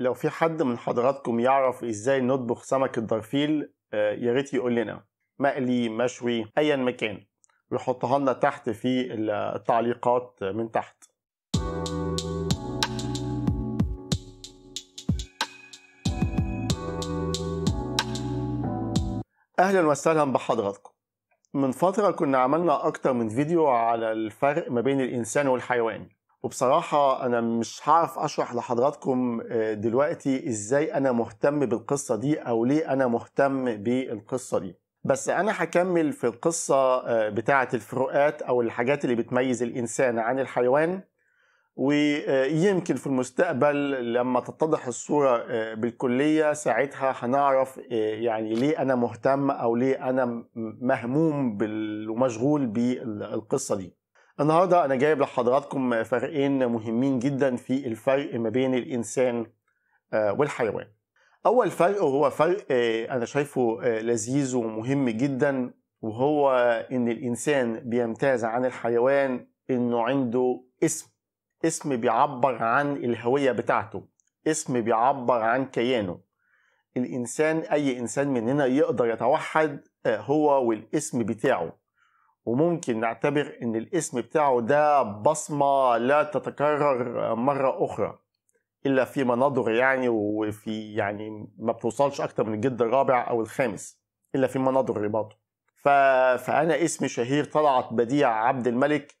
لو في حد من حضراتكم يعرف ازاي نطبخ سمك الدرفيل آه، يا ريت يقول لنا مقلي مشوي ايا مكان ويحطها لنا تحت في التعليقات من تحت اهلا وسهلا بحضراتكم من فترة كنا عملنا أكتر من فيديو على الفرق ما بين الإنسان والحيوان وبصراحة أنا مش هعرف أشرح لحضراتكم آه، دلوقتي إزاي أنا مهتم بالقصة دي أو ليه أنا مهتم بالقصة دي بس أنا هكمل في القصة آه، بتاعة الفروقات أو الحاجات اللي بتميز الإنسان عن الحيوان ويمكن في المستقبل لما تتضح الصورة آه، بالكلية ساعتها هنعرف يعني ليه أنا مهتم أو ليه أنا مهموم ومشغول بالقصة دي النهارده انا جايب لحضراتكم فرقين مهمين جدا في الفرق ما بين الانسان آه، والحيوان اول فرق هو فرق آه، انا شايفه آه، لذيذ ومهم جدا وهو ان الانسان بيمتاز عن الحيوان انه عنده اسم اسم بيعبر عن الهوية بتاعته اسم بيعبر عن كيانه الانسان اي انسان مننا يقدر يتوحد هو والاسم بتاعه وممكن نعتبر ان الاسم بتاعه ده بصمة لا تتكرر مرة اخرى الا في مناظر يعني وفي يعني ما بتوصلش اكتر من الجد الرابع او الخامس الا في مناظر رباطه ف... فانا اسمي شهير طلعت بديع عبد الملك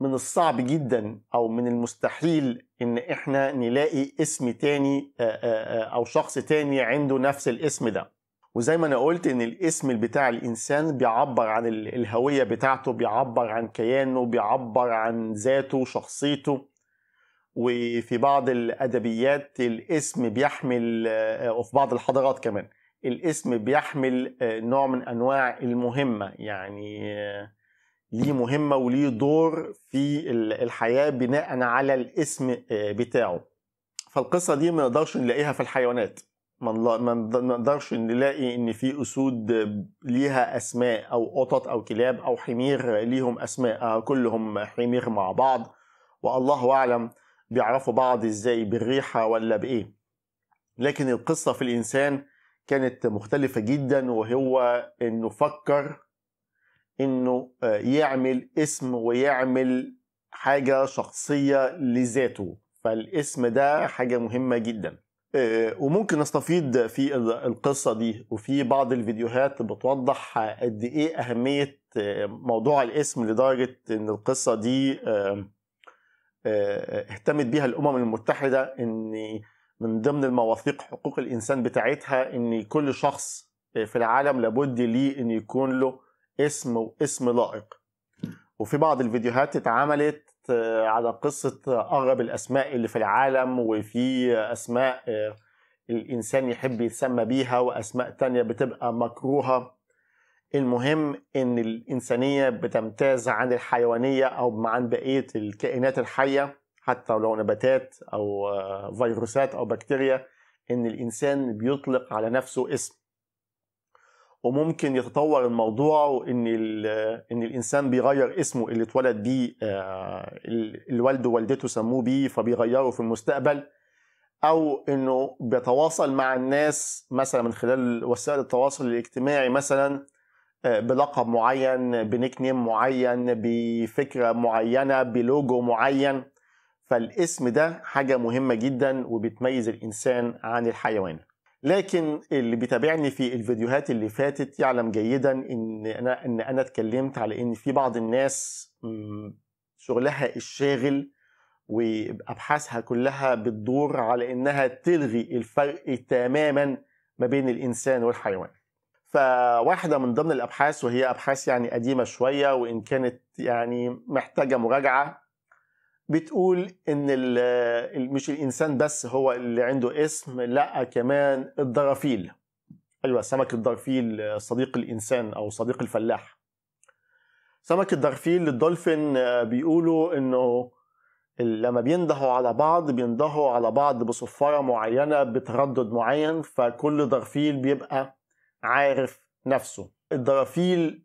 من الصعب جدا او من المستحيل ان احنا نلاقي اسم تاني او شخص تاني عنده نفس الاسم ده وزي ما انا قلت ان الاسم بتاع الانسان بيعبر عن الهويه بتاعته بيعبر عن كيانه بيعبر عن ذاته شخصيته وفي بعض الادبيات الاسم بيحمل آه، وفي بعض الحضارات كمان الاسم بيحمل آه، نوع من انواع المهمه يعني آه، ليه مهمه وليه دور في الحياه بناء على الاسم بتاعه فالقصه دي ما نقدرش نلاقيها في الحيوانات ما نقدرش نلاقي ان في اسود ليها اسماء او قطط او كلاب او حمير ليهم اسماء آه، كلهم حمير مع بعض والله اعلم بيعرفوا بعض ازاي بالريحه ولا بايه لكن القصه في الانسان كانت مختلفه جدا وهو انه فكر انه آه، يعمل اسم ويعمل حاجه شخصيه لذاته فالاسم ده حاجه مهمه جدا آه، وممكن نستفيد في القصة دي وفي بعض الفيديوهات بتوضح قد إيه أهمية آه، موضوع الاسم لدرجة إن القصة دي آه، اهتمت بيها الأمم المتحدة إن من ضمن المواثيق حقوق الإنسان بتاعتها إن كل شخص في العالم لابد ليه إن يكون له اسم واسم لائق وفي بعض الفيديوهات اتعملت آه، على قصة أغرب الأسماء اللي في العالم وفي أسماء آه، الإنسان يحب يتسمى بيها وأسماء تانية بتبقى مكروهة المهم إن الإنسانية بتمتاز عن الحيوانية أو عن بقية الكائنات الحية حتى لو نباتات أو آه، فيروسات أو بكتيريا إن الإنسان بيطلق على نفسه اسم وممكن يتطور الموضوع وان ان الانسان بيغير اسمه اللي اتولد بيه آه، الوالد ووالدته سموه بيه فبيغيره في المستقبل او انه بيتواصل مع الناس مثلا من خلال وسائل التواصل الاجتماعي مثلا آه، بلقب معين بنيك نيم معين بفكره معينه بلوجو معين فالاسم ده حاجه مهمه جدا وبتميز الانسان عن الحيوان لكن اللي بيتابعني في الفيديوهات اللي فاتت يعلم جيدا ان انا ان انا اتكلمت على ان في بعض الناس شغلها الشاغل وابحاثها كلها بتدور على انها تلغي الفرق تماما ما بين الانسان والحيوان فواحده من ضمن الابحاث وهي ابحاث يعني قديمه شويه وان كانت يعني محتاجه مراجعه بتقول ان مش الانسان بس هو اللي عنده اسم لا كمان الدرافيل ايوه سمك الدرفيل صديق الانسان او صديق الفلاح سمك الدرفيل الدولفين آه، بيقولوا انه لما بيندهوا على بعض بيندهوا على بعض بصفارة معينة بتردد معين فكل درفيل بيبقى عارف نفسه الدرافيل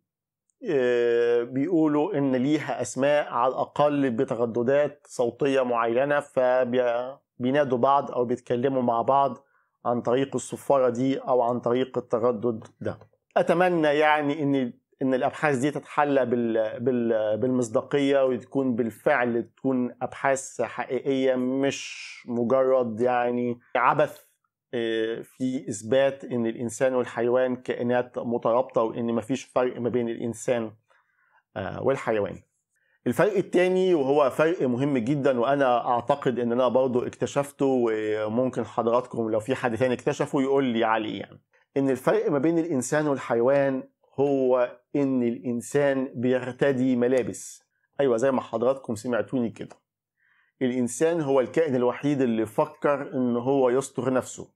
آه، بيقولوا ان ليها اسماء على الاقل بترددات صوتيه معينه فبينادوا بعض او بيتكلموا مع بعض عن طريق الصفاره دي او عن طريق التردد ده اتمنى يعني ان ان الابحاث دي تتحلى بال بال بالمصداقيه وتكون بالفعل تكون ابحاث حقيقيه مش مجرد يعني عبث آه، في اثبات ان الانسان والحيوان كائنات مترابطه وان مفيش فرق ما بين الانسان آه، والحيوان الفرق الثاني وهو فرق مهم جدا وانا اعتقد ان انا برضه اكتشفته وممكن حضراتكم لو في حد تاني اكتشفه يقول لي عليه يعني ان الفرق ما بين الانسان والحيوان هو ان الانسان بيرتدي ملابس ايوه زي ما حضراتكم سمعتوني كده الإنسان هو الكائن الوحيد اللي فكر إن هو يستر نفسه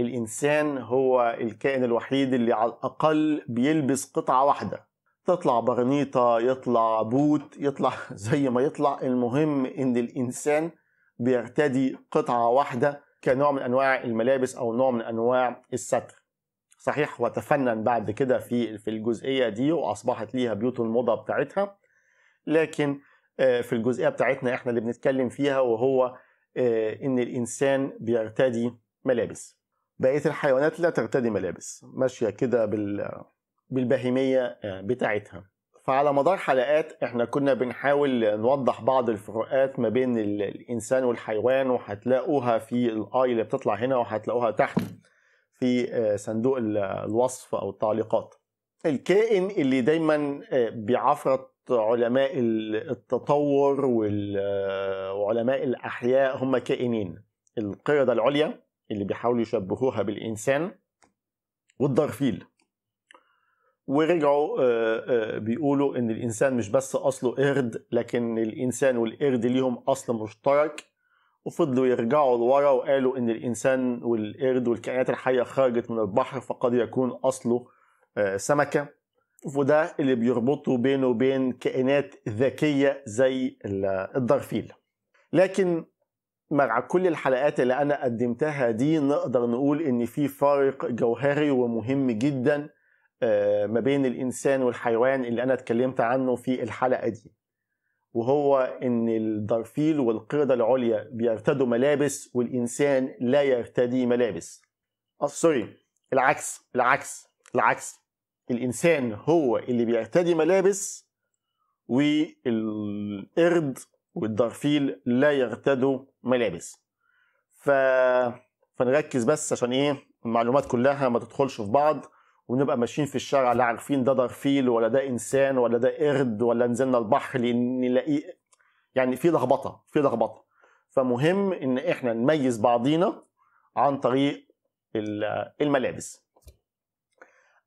الإنسان هو الكائن الوحيد اللي على الأقل بيلبس قطعة واحدة تطلع برنيطة يطلع بوت يطلع زي ما يطلع المهم إن الإنسان بيرتدي قطعة واحدة كنوع من أنواع الملابس أو نوع من أنواع الستر صحيح وتفنن بعد كده في في الجزئية دي وأصبحت ليها بيوت الموضة بتاعتها لكن آه، في الجزئيه بتاعتنا احنا اللي بنتكلم فيها وهو آه، ان الانسان بيرتدي ملابس بقيه الحيوانات لا ترتدي ملابس ماشيه كده بال بالبهيميه آه، بتاعتها فعلى مدار حلقات احنا كنا بنحاول نوضح بعض الفروقات ما بين الانسان والحيوان وهتلاقوها في الاي اللي بتطلع هنا وهتلاقوها تحت في صندوق الوصف او التعليقات الكائن اللي دايما بيعفرط علماء التطور وعلماء الأحياء هم كائنين القردة العليا اللي بيحاولوا يشبهوها بالإنسان والدرفيل ورجعوا آه، آه، بيقولوا ان الانسان مش بس اصله قرد لكن الانسان والقرد ليهم اصل مشترك وفضلوا يرجعوا لورا وقالوا ان الانسان والقرد والكائنات الحيه خرجت من البحر فقد يكون اصله آه، سمكه وده اللي بيربطه بينه وبين كائنات ذكية زي الضرفيل لكن مع كل الحلقات اللي أنا قدمتها دي نقدر نقول إن في فارق جوهري ومهم جدا آه، ما بين الإنسان والحيوان اللي أنا اتكلمت عنه في الحلقة دي وهو إن الضرفيل والقردة العليا بيرتدوا ملابس والإنسان لا يرتدي ملابس آه، سوري العكس العكس العكس الانسان هو اللي بيرتدي ملابس والقرد والدرفيل لا يرتدوا ملابس ف... فنركز بس عشان ايه المعلومات كلها ما تدخلش في بعض ونبقى ماشيين في الشارع لا عارفين ده درفيل ولا ده انسان ولا ده قرد ولا نزلنا البحر نلاقيه يعني في لخبطه في لخبطه فمهم ان احنا نميز بعضينا عن طريق الملابس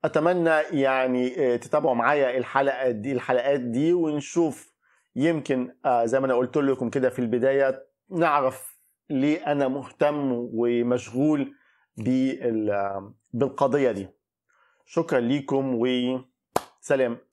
اتمنى يعني آه، تتابعوا معايا الحلقه دي الحلقات دي ونشوف يمكن آه، زي ما انا قلت لكم كده في البدايه نعرف ليه انا مهتم ومشغول بالقضيه دي شكرا ليكم وسلام